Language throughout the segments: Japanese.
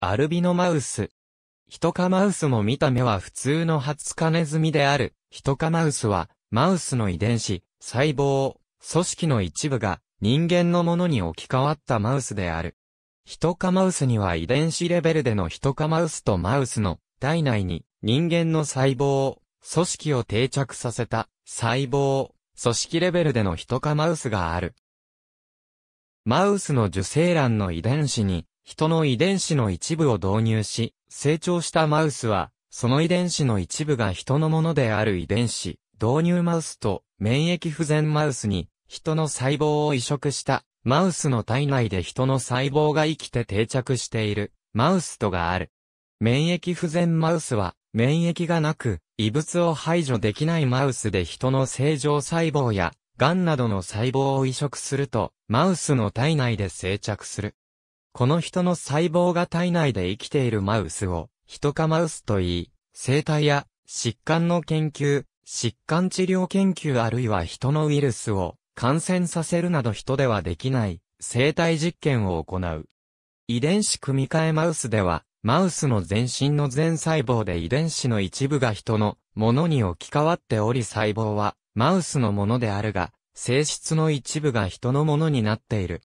アルビノマウス。ヒトカマウスも見た目は普通のハツカネズミである。ヒトカマウスは、マウスの遺伝子、細胞、組織の一部が人間のものに置き換わったマウスである。ヒトカマウスには遺伝子レベルでのヒトカマウスとマウスの体内に人間の細胞、組織を定着させた細胞、組織レベルでのヒトカマウスがある。マウスの受精卵の遺伝子に人の遺伝子の一部を導入し、成長したマウスは、その遺伝子の一部が人のものである遺伝子、導入マウスと免疫不全マウスに、人の細胞を移植した、マウスの体内で人の細胞が生きて定着している、マウスとがある。免疫不全マウスは、免疫がなく、異物を排除できないマウスで人の正常細胞や、癌などの細胞を移植すると、マウスの体内で生着する。この人の細胞が体内で生きているマウスを、ヒトカマウスと言い、生体や疾患の研究、疾患治療研究あるいは人のウイルスを感染させるなど人ではできない生体実験を行う。遺伝子組み換えマウスでは、マウスの全身の全細胞で遺伝子の一部が人のものに置き換わっており細胞はマウスのものであるが、性質の一部が人のものになっている。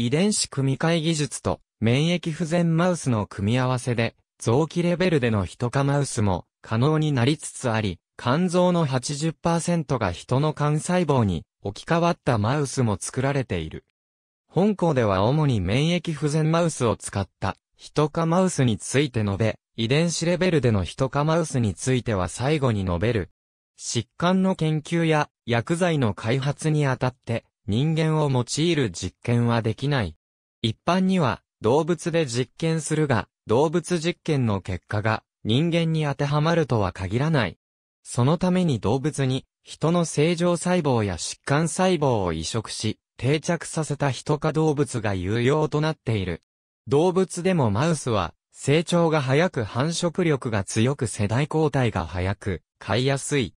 遺伝子組み換え技術と免疫不全マウスの組み合わせで、臓器レベルでのヒト化マウスも可能になりつつあり、肝臓の80%が人の肝細胞に置き換わったマウスも作られている。本校では主に免疫不全マウスを使ったヒト化マウスについて述べ、遺伝子レベルでのヒト化マウスについては最後に述べる。疾患の研究や薬剤の開発にあたって、人間を用いる実験はできない。一般には、動物で実験するが、動物実験の結果が人間に当てはまるとは限らない。そのために動物に、人の正常細胞や疾患細胞を移植し、定着させた人か動物が有用となっている。動物でもマウスは、成長が早く繁殖力が強く世代交代が早く、飼いやすい。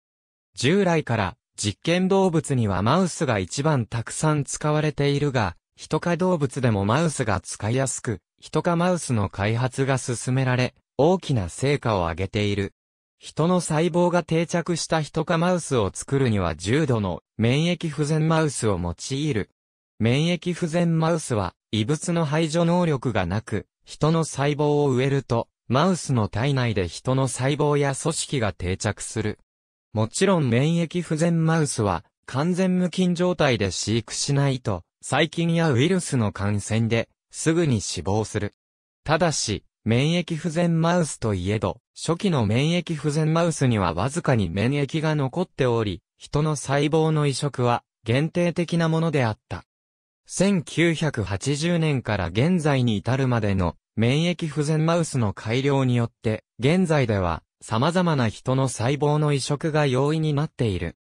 従来から実験動物にはマウスが一番たくさん使われているが、ヒト科動物でもマウスが使いやすく、ヒト科マウスの開発が進められ、大きな成果を上げている。人の細胞が定着したヒト科マウスを作るには重度の免疫不全マウスを用いる。免疫不全マウスは異物の排除能力がなく、人の細胞を植えると、マウスの体内で人の細胞や組織が定着する。もちろん免疫不全マウスは完全無菌状態で飼育しないと細菌やウイルスの感染ですぐに死亡する。ただし、免疫不全マウスといえど、初期の免疫不全マウスにはわずかに免疫が残っており、人の細胞の移植は限定的なものであった。1980年から現在に至るまでの免疫不全マウスの改良によって、現在では様々な人の細胞の移植が容易になっている。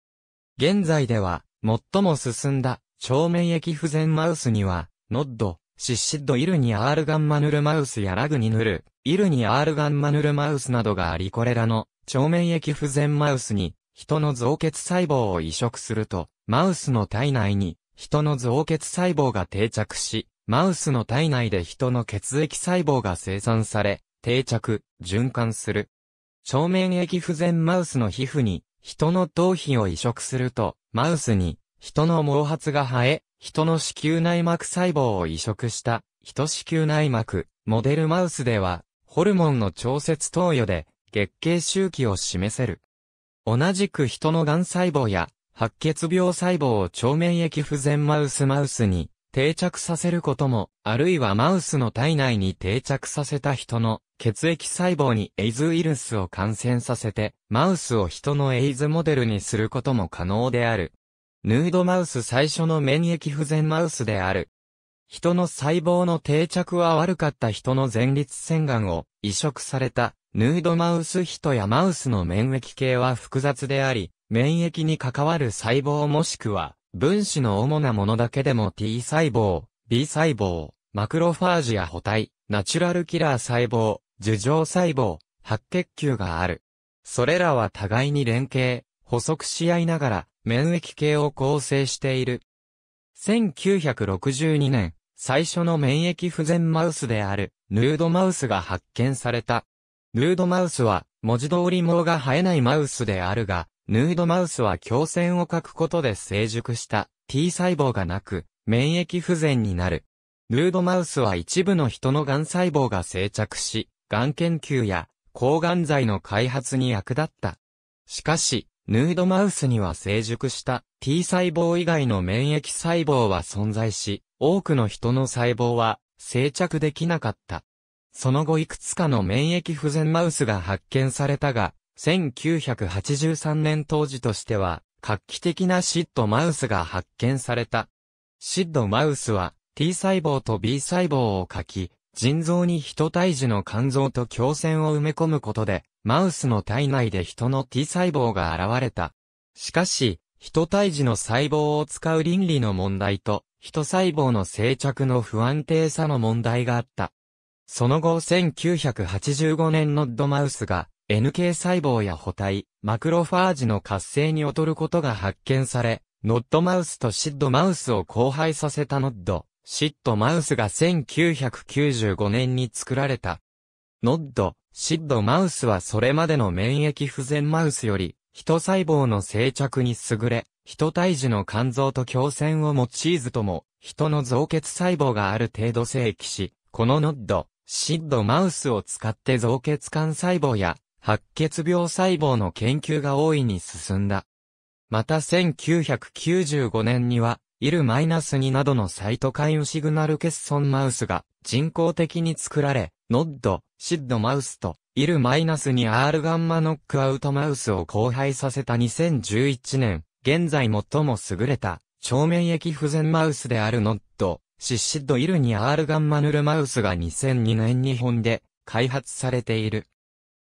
現在では、最も進んだ、超免疫不全マウスには、ノッド、シシッドイルニアールガンマヌルマウスやラグニヌル、イルニアールガンマヌルマウスなどがありこれらの超免疫不全マウスに人の増血細胞を移植すると、マウスの体内に人の増血細胞が定着し、マウスの体内で人の血液細胞が生産され、定着、循環する。正面液不全マウスの皮膚に、人の頭皮を移植すると、マウスに、人の毛髪が生え、人の子宮内膜細胞を移植した、人子宮内膜、モデルマウスでは、ホルモンの調節投与で、月経周期を示せる。同じく人の癌細胞や、白血病細胞を超免疫不全マウスマウスに定着させることも、あるいはマウスの体内に定着させた人の血液細胞にエイズウイルスを感染させて、マウスを人のエイズモデルにすることも可能である。ヌードマウス最初の免疫不全マウスである。人の細胞の定着は悪かった人の前立腺がんを移植されたヌードマウス人やマウスの免疫系は複雑であり、免疫に関わる細胞もしくは分子の主なものだけでも T 細胞、B 細胞、マクロファージや補体、ナチュラルキラー細胞、樹状細胞、白血球がある。それらは互いに連携、補足し合いながら免疫系を構成している。1962年、最初の免疫不全マウスである、ヌードマウスが発見された。ヌードマウスは、文字通り毛が生えないマウスであるが、ヌードマウスは強線を書くことで成熟した T 細胞がなく、免疫不全になる。ヌードマウスは一部の人の癌細胞が生着し、がん研究や抗がん剤の開発に役立った。しかし、ヌードマウスには成熟した T 細胞以外の免疫細胞は存在し、多くの人の細胞は生着できなかった。その後いくつかの免疫不全マウスが発見されたが、1983年当時としては、画期的なシッドマウスが発見された。シッドマウスは T 細胞と B 細胞を書き、腎臓に人体児の肝臓と胸腺を埋め込むことで、マウスの体内で人の T 細胞が現れた。しかし、人体児の細胞を使う倫理の問題と、人細胞の生着の不安定さの問題があった。その後1985年ノッドマウスが NK 細胞や補体、マクロファージの活性に劣ることが発見され、ノッドマウスとシッドマウスを交配させたノッドシッドマウスが1995年に作られた。ノッド、シッドマウスはそれまでの免疫不全マウスより、人細胞の生着に優れ、人胎児の肝臓と胸腺を用いずとも、人の造血細胞がある程度生起し、このノッド、シッドマウスを使って造血幹細胞や白血病細胞の研究が大いに進んだ。また1995年にはイルマイナス2などのサイトカインシグナル欠損マウスが人工的に作られ、ノッド、シッドマウスと、イルマイナス2 R ガンマノックアウトマウスを交配させた2011年、現在最も優れた、超免疫不全マウスであるノッド、シッシッドイルに R ガンマヌルマウスが2002年日本で開発されている。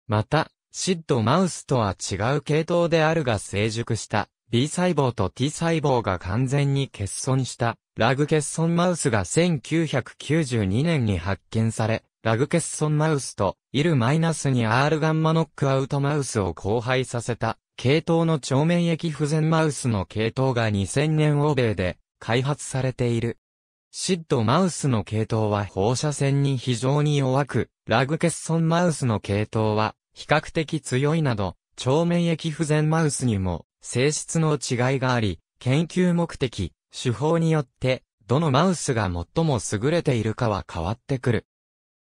また、シッドマウスとは違う系統であるが成熟した B 細胞と T 細胞が完全に欠損したラグ欠損マウスが1992年に発見され、ラグ欠損マウスとイルマイナスに R ガンマノックアウトマウスを交配させた、系統の超免疫不全マウスの系統が2000年欧米で開発されている。シッドマウスの系統は放射線に非常に弱く、ラグ欠損マウスの系統は比較的強いなど、超免疫不全マウスにも性質の違いがあり、研究目的、手法によって、どのマウスが最も優れているかは変わってくる。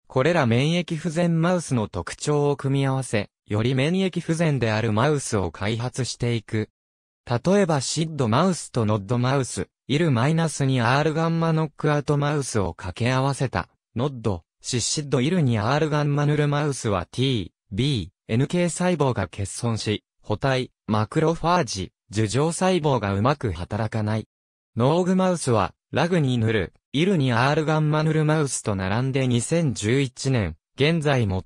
これら免疫不全マウスの特徴を組み合わせ、より免疫不全であるマウスを開発していく。例えばシッドマウスとノッドマウス、イルマイナスに R ガンマノックアウトマウスを掛け合わせた、ノッド、シシッドイルに R ガンマヌルマウスは T、B、NK 細胞が欠損し、補体、マクロファージ、樹状細胞がうまく働かない。ノーグマウスは、ラグニヌル、イルニアールガンマヌルマウスと並んで2011年、現在最も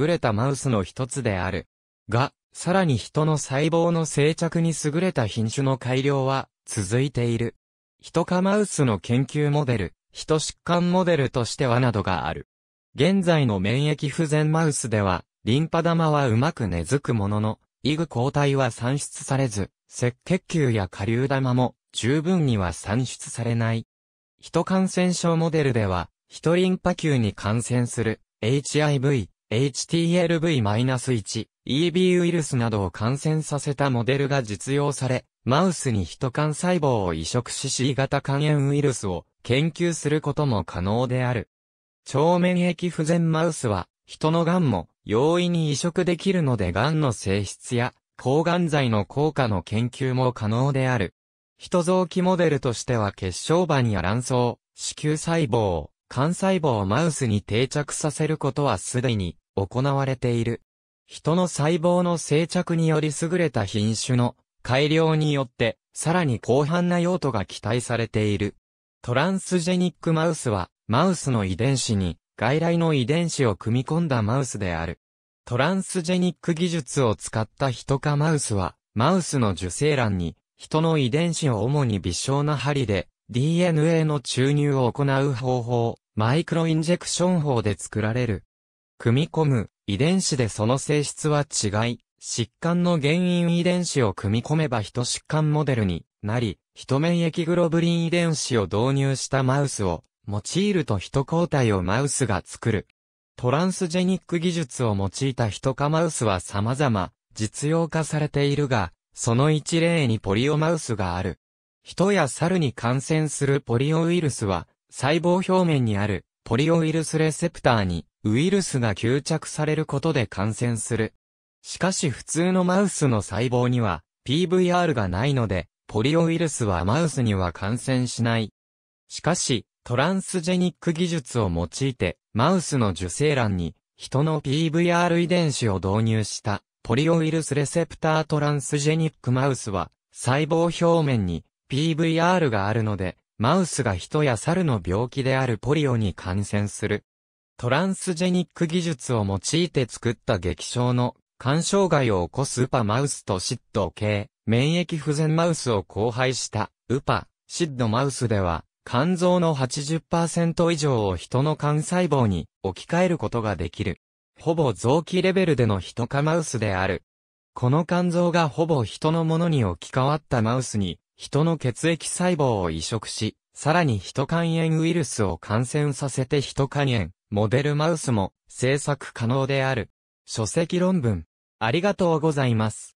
優れたマウスの一つである。が、さらに人の細胞の生着に優れた品種の改良は続いている。ヒトカマウスの研究モデル、ヒト疾患モデルとしてはなどがある。現在の免疫不全マウスでは、リンパ玉はうまく根付くものの、イグ抗体は産出されず、赤血球や下流玉も十分には産出されない。人感染症モデルでは、人リンパ球に感染する HIV、HTLV-1、EB ウイルスなどを感染させたモデルが実用され、マウスに人幹細胞を移植し C 型肝炎ウイルスを研究することも可能である。超免疫不全マウスは、人の癌も、容易に移植できるので癌の性質や抗がん剤の効果の研究も可能である。人臓器モデルとしては血小板や卵巣、子宮細胞、肝細胞をマウスに定着させることはすでに行われている。人の細胞の生着により優れた品種の改良によってさらに広範な用途が期待されている。トランスジェニックマウスはマウスの遺伝子に外来の遺伝子を組み込んだマウスである。トランスジェニック技術を使ったヒト化マウスは、マウスの受精卵に、人の遺伝子を主に微小な針で、DNA の注入を行う方法、マイクロインジェクション法で作られる。組み込む、遺伝子でその性質は違い、疾患の原因遺伝子を組み込めばヒト疾患モデルになり、ヒト免疫グロブリン遺伝子を導入したマウスを、用いると人抗体をマウスが作る。トランスジェニック技術を用いたヒト化マウスは様々、実用化されているが、その一例にポリオマウスがある。人や猿に感染するポリオウイルスは、細胞表面にあるポリオウイルスレセプターにウイルスが吸着されることで感染する。しかし普通のマウスの細胞には PVR がないので、ポリオウイルスはマウスには感染しない。しかし、トランスジェニック技術を用いて、マウスの受精卵に、人の PVR 遺伝子を導入した、ポリオウイルスレセプタートランスジェニックマウスは、細胞表面に PVR があるので、マウスが人や猿の病気であるポリオに感染する。トランスジェニック技術を用いて作った劇症の肝障害を起こすウパマウスとシッド系、免疫不全マウスを交配したウパ、シッドマウスでは、肝臓の80%以上を人の肝細胞に置き換えることができる。ほぼ臓器レベルでのヒトマウスである。この肝臓がほぼ人のものに置き換わったマウスに、人の血液細胞を移植し、さらにヒト肝炎ウイルスを感染させてヒト肝炎、モデルマウスも制作可能である。書籍論文。ありがとうございます。